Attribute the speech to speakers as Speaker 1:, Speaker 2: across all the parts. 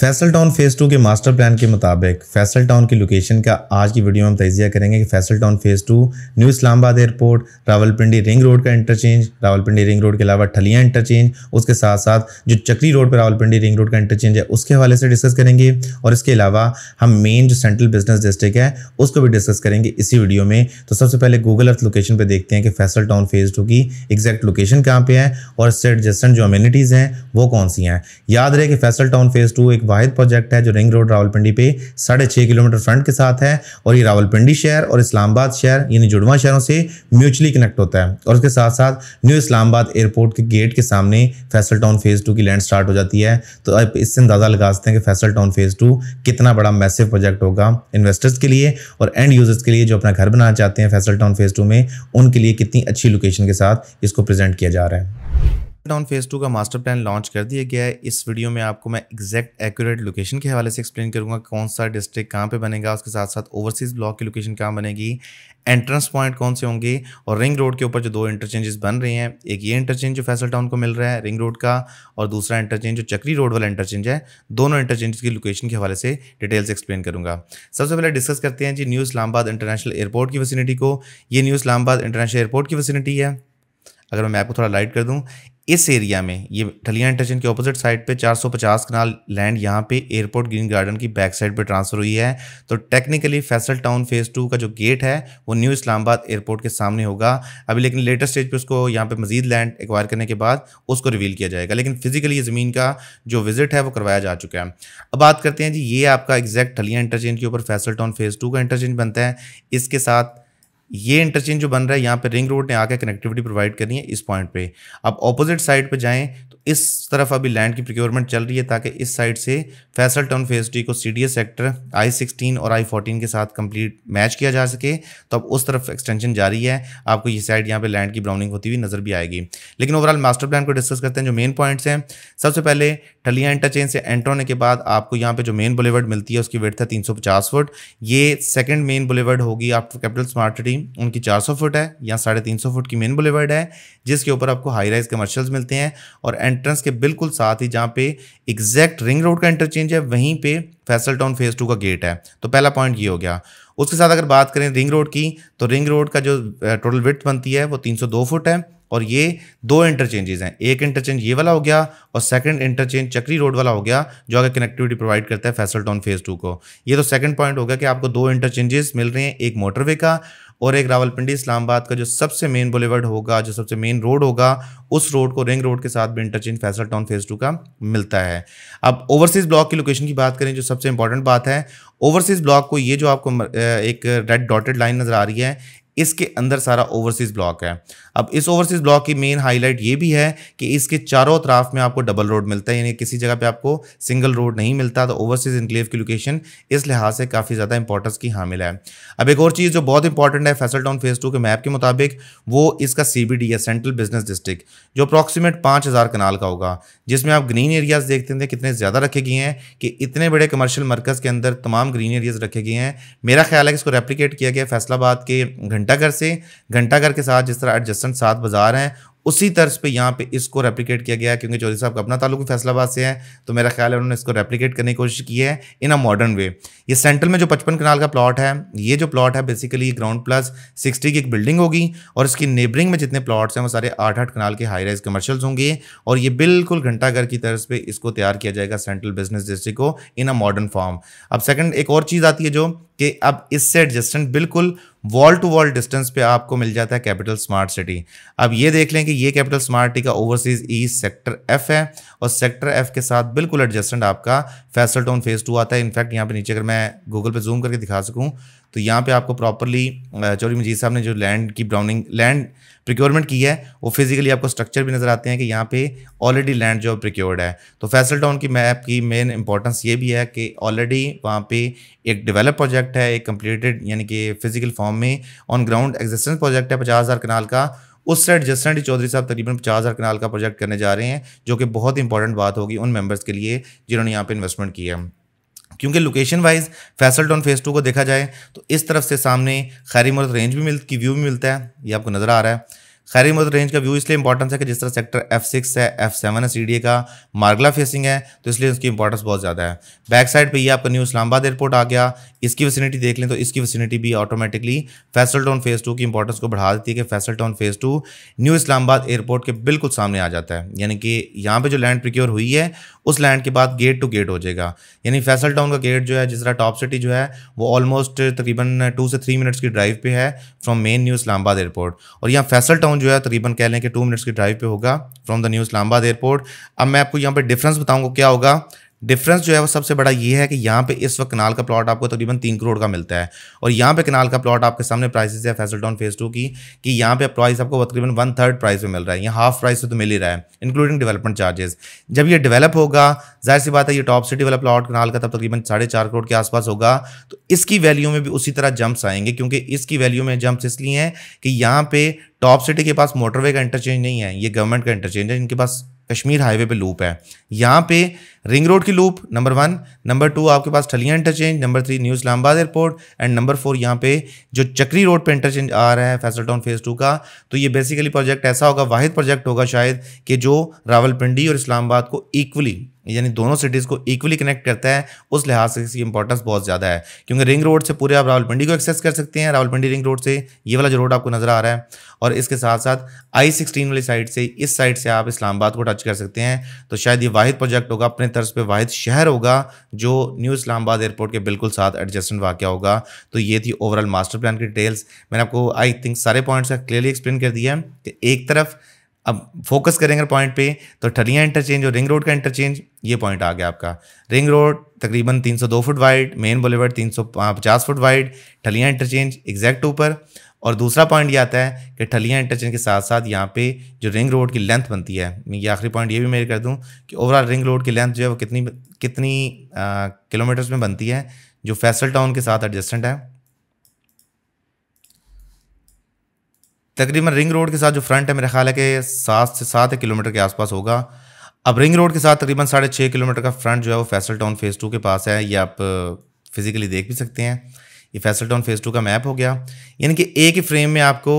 Speaker 1: Faisal town phase two के master plan के मुताबिक फैसल टाउन की लोकेशन का आज की वीडियो में हम तजिया करेंगे कि Faisal town phase two new Islamabad airport Rawalpindi ring road का इंटरचेंज रावलपिंडी रिंग रोड के अलावा ठलिया इंटरचेंज उसके साथ साथ जो चक्री रोड पर रावलपिंडी रिंग रोड का इंटरचेंज है उसके हवाले से डिस्कस करेंगे और इसके अलावा हम मेन जो सेंट्रल बिजनेस डिस्ट्रिक्ट है उसको भी डिस्कस करेंगे इसी वीडियो में तो सबसे पहले गूगल अर्थ लोकेशन पर देखते हैं कि फैसल टाउन फेज़ टू की एग्जैक्ट लोकेशन कहाँ पर है और इससे एडजस्टेंट जो अम्यूनिटीज़ हैं वो कौन सी हैं याद रहे कि फैसल टाउन फेज़ टू एक वाहिद प्रोजेक्ट है जो रिंग रोड रावलपिंडी पे साढ़े छः किलोमीटर फ्रंट के साथ है और ये रावलपिंडी शहर और इस्लामाबाद शहर यानी जुड़वा शहरों से म्यूचुअली कनेक्ट होता है और उसके साथ साथ न्यू इस्लामाबाद एयरपोर्ट के गेट के सामने फैसल टाउन फेज़ टू की लैंड स्टार्ट हो जाती है तो आप इससे अंदाज़ा लगा सकते हैं कि फैसल टाउन फेज़ टू कितना बड़ा मैसिव प्रोजेक्ट होगा इन्वेस्टर्स के लिए और एंड यूजर्स के लिए जो अपना घर बनाना चाहते हैं फैसल टाउन फेज़ टू में उनके लिए कितनी अच्छी लोकेशन के साथ इसको प्रेजेंट किया जा रहा है डाउन फेज टू का मास्टर प्लान लॉन्च कर दिया गया है इस वीडियो में आपको मैं एक्जैक्ट एक्यूरेट लोकेशन के हवाले से एक्सप्लेन करूंगा कौन सा डिस्ट्रिक्ट कहाँ पे बनेगा उसके साथ साथ ओवरसीज ब्लॉक की लोकेशन कहाँ बनेगी एंट्रेंस पॉइंट कौन से होंगे और रिंग रोड के ऊपर जो दो इंटरचेंजेस बन रहे हैं एक ये इंटरचेंज जो फैसल टाउन को मिल रहा है रिंग रोड का और दूसरा इंटरचेंज जो चक्री रोड वाला इंटरचेंज है दोनों इंटरचेंज की लोकेशन के हवाले से डिटेल्स एक्सप्लेन करूंगा सबसे पहले डिस्कस करते हैं जी न्यू इस्लामाबाद इंटरनेशनल एयरपोर्ट की फैसिलिटी को ये न्यू इस्लामाबाद इंटरनेशनल एयरपोर्ट की फैसिलिटी है अगर मैं मैप को थोड़ा लाइट कर दूँ इस एरिया में ये ठलिया इंटरचेंज के ऑपोजिट साइड पे 450 कनाल लैंड यहाँ पे एयरपोर्ट ग्रीन गार्डन की बैक साइड पे ट्रांसफर हुई है तो technically Faisal town phase two का जो गेट है वो न्यू इस्लामाबाद एयरपोर्ट के सामने होगा अभी लेकिन लेटेस्ट स्टेज पे उसको यहाँ पे मजीद लैंड एक्वायर करने के बाद उसको रिवील किया जाएगा लेकिन फिजिकली ये ज़मीन का जो विजिट है वो करवाया जा चुका है अब बात करते हैं जी ये आपका एग्जैक्ट ठलिया इंटरचेंज के ऊपर फैसल टाउन फेज़ टू का इंटरचेंज बनता है इसके साथ ये इंटरचेंज जो बन रहा है यहाँ पे रिंग रोड ने आकर कनेक्टिविटी प्रोवाइड करनी है इस पॉइंट पे अब ऑपोजिट साइड पे जाएं तो इस तरफ अभी लैंड की प्रिक्योरमेंट चल रही है ताकि इस साइड से फैसल टाउन फेज डी को C D sector I sixteen और आई फोर्टीन के साथ कंप्लीट मैच किया जा सके तो अब उस तरफ एक्सटेंशन जारी है आपको ये साइड यहाँ पर लैंड की ब्राउनिंग होती हुई नजर भी आएगी लेकिन ओवरऑल मास्टर प्लान को डिस्कस करते हैं जो मेन पॉइंट्स हैं सबसे पहले टलिया इंटरचेंज से एंटर होने के बाद आपको यहाँ पे जो मेन बुलेवर्ड मिलती है उसकी वेट था तीन फुट ये सेकेंड मेन बुलेवर्ड होगी आप कैपिटल स्मार्ट सिटी उनकी 400 फुट है या साढ़े तीन फुट की मेन बुलेवर्ड है जिसके ऊपर आपको हाई राइज कमर्शियल्स मिलते हैं और एंट्रेंस के बिल्कुल साथ ही जहाँ पे एग्जैक्ट रिंग रोड का इंटरचेंज है वहीं पे फैसल टाउन फेज़ टू का गेट है तो पहला पॉइंट ये हो गया उसके साथ अगर बात करें रिंग रोड की तो रिंग रोड का जो टोटल विथ बनती है वो 302 फुट है और ये दो इंटरचेंजेस हैं एक इंटरचेंज ये वाला हो गया और सेकंड इंटरचेंज चक्री रोड वाला हो गया जो आगे कनेक्टिविटी प्रोवाइड करता है फैसल टाउन फेज टू को ये तो सेकंड पॉइंट हो गया कि आपको दो इंटरचेंजेस मिल रहे हैं एक मोटरवे का और एक रावलपिंडी इस्लामाबाद का जो सबसे मेन बुलेवर्ड होगा जो सबसे मेन रोड होगा उस रोड को रिंग रोड के साथ भी interchange Faisal town phase two का मिलता है अब ओवरसीज़ ब्लॉक की लोकेशन की बात करें जो सबसे इंपॉर्टेंट बात है ओवरसीज़ ब्लॉक को ये जो आपको एक रेड डॉटेड लाइन नज़र आ रही है इसके अंदर सारा ओवरसीज ब्लॉक है अब इस ओवरसीज ब्लॉक की मेन हाईलाइट ये भी है कि इसके चारों तरफ में आपको डबल रोड मिलता है यानी किसी जगह पे आपको सिंगल रोड नहीं मिलता तो ओवरसीज इंक्लेव की लोकेशन इस लिहाज से काफ़ी ज़्यादा इंपॉर्टेंस की हामिल है अब एक और चीज़ जो बहुत इंपॉर्टेंट है फैसल टाउन फेज टू के मैप के मुताबिक वो इसका सी बी डी है सेंट्रल बिजनेस डिस्ट्रिक्ट जो अप्रॉक्सीमेट पाँच कनाल का होगा जिसमें आप ग्रीन एरियाज़ देखते थे कितने ज़्यादा रखे गए हैं कि इतने बड़े कमर्शियल मरकज़ के अंदर तमाम ग्रीन एरियाज़ रखे गए हैं मेरा ख्याल है कि इसको रेप्लीकेट किया गया फैसलाबाद के घंटाघर से घंटाघर के साथ जिस तरह एडजस्टेंट सात बाजार हैं उसी तर्ज पे यहाँ पे इसको रेप्लिकेट किया गया क्योंकि चौधरी साहब का अपना ताल्लुक फैसलाबाद से है तो मेरा ख्याल है उन्होंने इसको रेप्लिकेट करने की कोशिश की है इन अ मॉडर्न वे ये सेंट्रल में जो पचपन कनाल का प्लॉट है ये जो प्लॉट है बेसिकली ग्राउंड प्लस सिक्सटी की एक बिल्डिंग होगी और इसकी नेबरिंग में जितने प्लाट्स हैं वो सारे आठ आठ कनाल के हाई राइज कमर्शल्स होंगे और ये बिल्कुल घंटाघर की तर्ज पर इसको तैयार किया जाएगा सेंट्रल बिजनेस डिस्ट्रिक्ट को इन अ मॉडर्न फॉर्म अब सेकेंड एक और चीज़ आती है जो कि अब इससे एडजस्टेंट बिल्कुल वॉल टू वॉल डिस्टेंस पे आपको मिल जाता है कैपिटल स्मार्ट सिटी अब ये देख लें कि ये कैपिटल स्मार्ट सिटी का ओवरसीज ई सेक्टर एफ है और सेक्टर एफ के साथ बिल्कुल एडजस्टेंट आपका फैसल टाउन फेज टू आता है इनफैक्ट यहाँ पे नीचे अगर मैं गूगल पे जूम करके दिखा सकूँ तो यहाँ पे आपको प्रॉपरली चौधरी मजीद साहब ने जो लैंड की ब्राउनिंग लैंड प्रिक्योरमेंट की है वो फिजिकली आपको स्ट्रक्चर भी नज़र आते हैं कि यहाँ पे ऑलरेडी लैंड जो प्रिक्योर्ड है तो फैसल टाउन की मैप की मेन इंपॉर्टेंस ये भी है कि ऑलरेडी वहाँ पे एक डेवलप प्रोजेक्ट है एक कम्प्लीटेड यानी कि फिजिकल फॉर्म में ऑन ग्राउंड एग्जिस्टेंस प्रोजेक्ट है पचास हज़ार कनाल का उस साइड जसनडी चौधरी साहब तकरीबन पचास हज़ार कनाल का प्रोजेक्ट करने जा रहे हैं जो कि बहुत इंपॉर्टेंट बात होगी उन मेम्बर्स के लिए जिन्होंने यहाँ पर इन्वेस्टमेंट किया है क्योंकि location wise Faisal town phase two को देखा जाए तो इस तरफ से सामने खैरी मुरत रेंज भी मिल की व्यू भी मिलता है ये आपको नज़र आ रहा है खैर मदद रेंज का व्यू इसलिए इंपॉर्टेंस है कि जिस तरह सेक्टर एफ सिक्स है एफ सेवन है सी का मार्गला फेसिंग है तो इसलिए उसकी इंपॉर्टेंस बहुत ज़्यादा है बैक साइड पर ही आपका न्यू इस्लामाबाद एयरपोर्ट आ गया इसकी फैसिलिटी देख लें तो इसकी फैसिलिटी भी automatically Faisal town phase two की इंपॉर्टेंस को बढ़ा देती है कि Faisal town phase two new Islamabad airport के बिल्कुल सामने आ जाता है यानी कि यहाँ पर जो लैंड प्रिक्योर हुई है उस लैंड के बाद गेट टू गेट हो जाएगा यानी फैसल टाउन का गेट जो है जिस तरह टॉप सिटी जो है वो ऑलमोस्ट तकरीबन टू से थ्री मिनट्स की ड्राइव पर है from main new Islamabad airport और यहाँ फैसल टाउन टाउन जो है तकरीबन कह लें कि टू मिनट्स की ड्राइव पे होगा from the new Islamabad airport अब मैं आपको यहाँ पे डिफरेंस बताऊँगा क्या होगा डिफरेंस जो है वो सबसे बड़ा ये है कि यहाँ पे इस वक्त कनाल का प्लॉट आपको तकरीबन तीन करोड़ का मिलता है और यहाँ पे कनाल का प्लॉट आपके सामने प्राइसेस है फैसल डाउन फेज टू की कि यहाँ पे प्राइस आपको तकरीबन वन थर्ड प्राइस में मिल रहा है यहाँ हाफ प्राइस से तो मिल ही रहा है इंक्लूडिंग डेवलपमेंट चार्जेस जब ये डेवलप होगा जाहिर सी बात है ये टॉप सिटी वाला प्लॉट कनाल का तब तकरीबन साढ़े चार करोड़ के आसपास होगा तो इसकी वैल्यू में भी उसी तरह जंप्स आएंगे क्योंकि इसकी वैल्यू में जंप्स इसलिए हैं कि यहाँ पे टॉप सिटी के पास मोटरवे का इंटरचेंज नहीं है ये गवर्नमेंट का इंटरचेंज है इनके पास कश्मीर हाईवे पे लूप है यहाँ पे रिंग रोड की loop number one number two आपके पास Thalian interchange number three new Islamabad airport and number four यहाँ पे जो चक्री रोड पे इंटरचेंज आ रहा है फैसल टाउन फेज़ टू का तो ये बेसिकली प्रोजेक्ट ऐसा होगा वाहिद प्रोजेक्ट होगा शायद कि जो रावलपिंडी और इस्लामाबाद को इक्वली यानी दोनों सिटीज़ को इक्वली कनेक्ट करता है उस लिहाज से इसकी इंपॉर्टेंस बहुत ज़्यादा है क्योंकि रिंग रोड से पूरे आप रावलपिंडी को एक्सेस कर सकते हैं रावलपिंडी रिंग रोड से ये वाला जो रोड आपको नज़र आ रहा है और इसके साथ साथ आई सिक्सटीन वाली साइड से इस साइड से आप इस्लामाबाद को टच कर सकते हैं तो शायद ये वाहिद प्रोजेक्ट होगा अपने तर्ज पर वाहिद शहर होगा जो न्यू इस्लामाबाद एयरपोर्ट के बिल्कुल साथ एडजस्टमेंट वाक़ होगा तो ये थी ओवरऑल मास्टर प्लान की डिटेल्स मैंने आपको आई थिंक सारे पॉइंट्स का क्लियरली एक्सप्लेन कर दिया है कि एक तरफ अब फोकस करेंगे पॉइंट पे तो ठलिया इंटरचेंज और रिंग रोड का इंटरचेंज ये पॉइंट आ गया आपका रिंग रोड तकरीबन 302 foot wide main boulevard 350 foot wide Thalian interchange exact ऊपर और दूसरा पॉइंट ये आता है कि ठलिया इंटरचेंज के साथ साथ यहाँ पे जो रिंग रोड की लेंथ बनती है ये आखिरी पॉइंट ये भी मेरे कर दूँ कि ओवरऑल रिंग रोड की लेंथ जो है वो कितनी कितनी किलोमीटर्स में बनती है जो फैसल टाउन के साथ एडजस्टेंट है तकरीबन रिंग रोड के साथ जो फ्रंट है मेरा ख्याल है कि सात से सात किलोमीटर के आसपास होगा अब रिंग रोड के साथ तकरीबन साढ़े छः किलोमीटर का फ्रंट जो है वो फैसल टाउन फेज़ टू के पास है ये आप फिज़िकली देख भी सकते हैं ये फैसल टाउन फेज़ टू का मैप हो गया यानी कि एक ही फ्रेम में आपको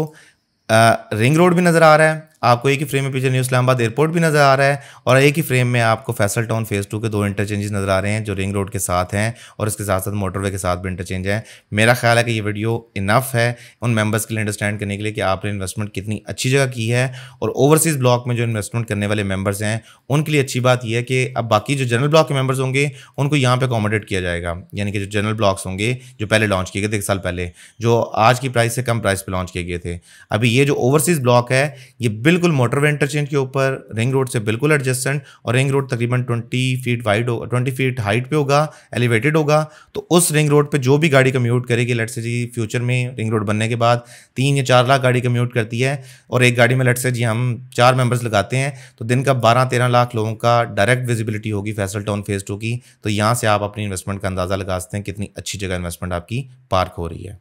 Speaker 1: आ, रिंग रोड भी नज़र आ रहा है आपको एक ही फ्रेम में पीछे न्यू इस्लामाबाद एयरपोर्ट भी नज़र आ रहा है और एक ही फ्रेम में आपको फैसल टाउन फेज़ टू के दो इंटरचेंजेस नज़र आ रहे हैं जो रिंग रोड के साथ हैं और इसके साथ साथ मोटरवे के साथ भी इंटरचेंज है मेरा ख्याल है कि ये वीडियो इनफ है उन मेम्बर्स के लिए अंडरस्टैंड करने के लिए कि आपने इन्वेस्टमेंट कितनी अच्छी जगह की है और ओवरसीज़ ब्लॉक में जो इन्वेस्टमेंट करने वाले मेम्बर्स हैं उनके लिए अच्छी बात यह है कि अब बाकी जो जनरल ब्लॉक के मेम्बर्स होंगे उनको यहाँ पर अकोमोडेट किया जाएगा यानी कि जो जनरल ब्लॉक्स होंगे जो पहले लॉन्च किए गए थे एक साल पहले जो आज की प्राइस से कम प्राइस पर लॉन्च किए गए थे अभी ये जो ओवरसीज़ ब्लॉक है ये बिल्कुल मोटरवे इंटरचेंज के ऊपर रिंग रोड से बिल्कुल एडजस्टेंट और रिंग रोड तकरीबन 20 फीट वाइड होगा ट्वेंटी फीट हाइट पे होगा एलिवेटेड होगा तो उस रिंग रोड पे जो भी गाड़ी कम्यूट करेगी लट से जी फ्यूचर में रिंग रोड बनने के बाद तीन या चार लाख गाड़ी कम्यूट करती है और एक गाड़ी में लट से जी हम चार मेम्बर्स लगाते हैं तो दिन का बारह तेरह लाख लोगों का डायरेक्ट विजिबिलिटी होगी फैसल टाउन फेज टू की तो यहाँ से आप अपनी इन्वेस्टमेंट का अंदाज़ा लगा सकते हैं कितनी अच्छी जगह इन्वेस्टमेंट आपकी पार्क हो रही है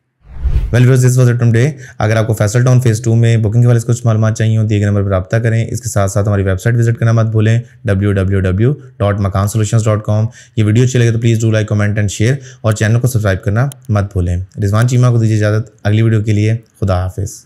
Speaker 1: well views this was it today अगर आपको फैसल टाउन फेज टू में बुकिंग के वाले कुछ मालूम चाहिए दिए गए नंबर पर रब्ता करें इसके साथ साथ हमारी वेबसाइट विजिट करना मत भूलें W W W dot Makan solution dot com ये वीडियो अच्छी लगे तो please do like comment and share और चैनल को सब्सक्राइब करना मत भूलें रिजवान चीमा को दीजिए इजाज़त अगली वीडियो के लिए खुदा हाफिज़